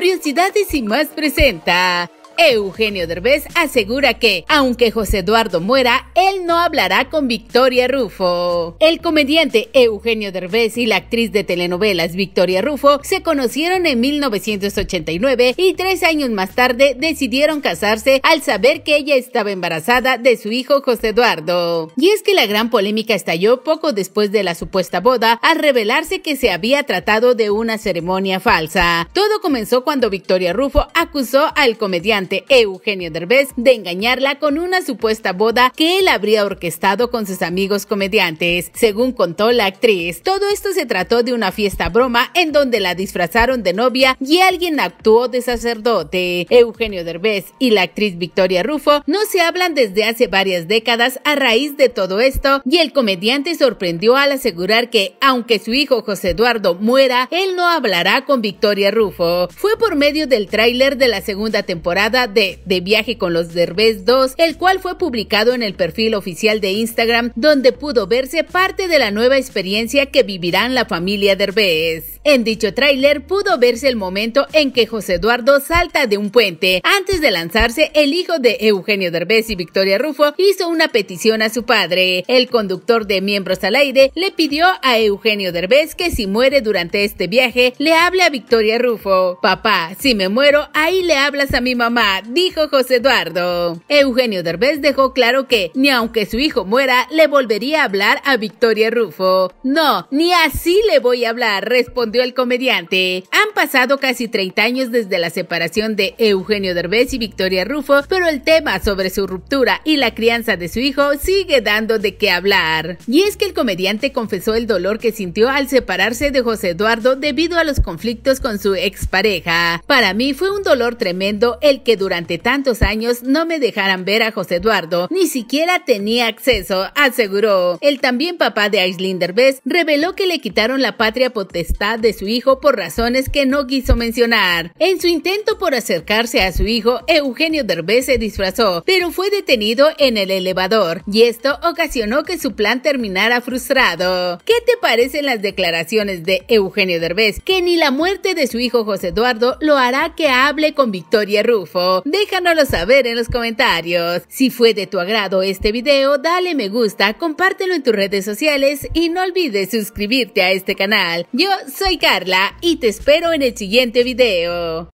Curiosidades y más presenta Eugenio Derbez asegura que, aunque José Eduardo muera, él no hablará con Victoria Rufo. El comediante Eugenio Derbez y la actriz de telenovelas Victoria Rufo se conocieron en 1989 y tres años más tarde decidieron casarse al saber que ella estaba embarazada de su hijo José Eduardo. Y es que la gran polémica estalló poco después de la supuesta boda al revelarse que se había tratado de una ceremonia falsa. Todo comenzó cuando Victoria Rufo acusó al comediante Eugenio Derbez de engañarla con una supuesta boda que él habría orquestado con sus amigos comediantes, según contó la actriz. Todo esto se trató de una fiesta broma en donde la disfrazaron de novia y alguien actuó de sacerdote. Eugenio Derbez y la actriz Victoria Rufo no se hablan desde hace varias décadas a raíz de todo esto y el comediante sorprendió al asegurar que aunque su hijo José Eduardo muera, él no hablará con Victoria Rufo. Fue por medio del tráiler de la segunda temporada de De Viaje con los Derbez 2, el cual fue publicado en el perfil oficial de Instagram, donde pudo verse parte de la nueva experiencia que vivirán la familia Derbez. En dicho tráiler pudo verse el momento en que José Eduardo salta de un puente. Antes de lanzarse, el hijo de Eugenio Derbez y Victoria Rufo hizo una petición a su padre. El conductor de Miembros al Aire le pidió a Eugenio Derbez que si muere durante este viaje, le hable a Victoria Rufo. Papá, si me muero, ahí le hablas a mi mamá dijo José Eduardo. Eugenio Derbez dejó claro que, ni aunque su hijo muera, le volvería a hablar a Victoria Rufo. No, ni así le voy a hablar, respondió el comediante. Han pasado casi 30 años desde la separación de Eugenio Derbez y Victoria Rufo, pero el tema sobre su ruptura y la crianza de su hijo sigue dando de qué hablar. Y es que el comediante confesó el dolor que sintió al separarse de José Eduardo debido a los conflictos con su expareja. Para mí fue un dolor tremendo el que durante tantos años no me dejaran ver a José Eduardo, ni siquiera tenía acceso, aseguró. El también papá de Aislinn Derbez reveló que le quitaron la patria potestad de su hijo por razones que no quiso mencionar. En su intento por acercarse a su hijo, Eugenio Derbez se disfrazó, pero fue detenido en el elevador y esto ocasionó que su plan terminara frustrado. ¿Qué te parecen las declaraciones de Eugenio Derbez que ni la muerte de su hijo José Eduardo lo hará que hable con Victoria Rufo? Déjanoslo saber en los comentarios. Si fue de tu agrado este video, dale me gusta, compártelo en tus redes sociales y no olvides suscribirte a este canal. Yo soy Carla y te espero en el siguiente video.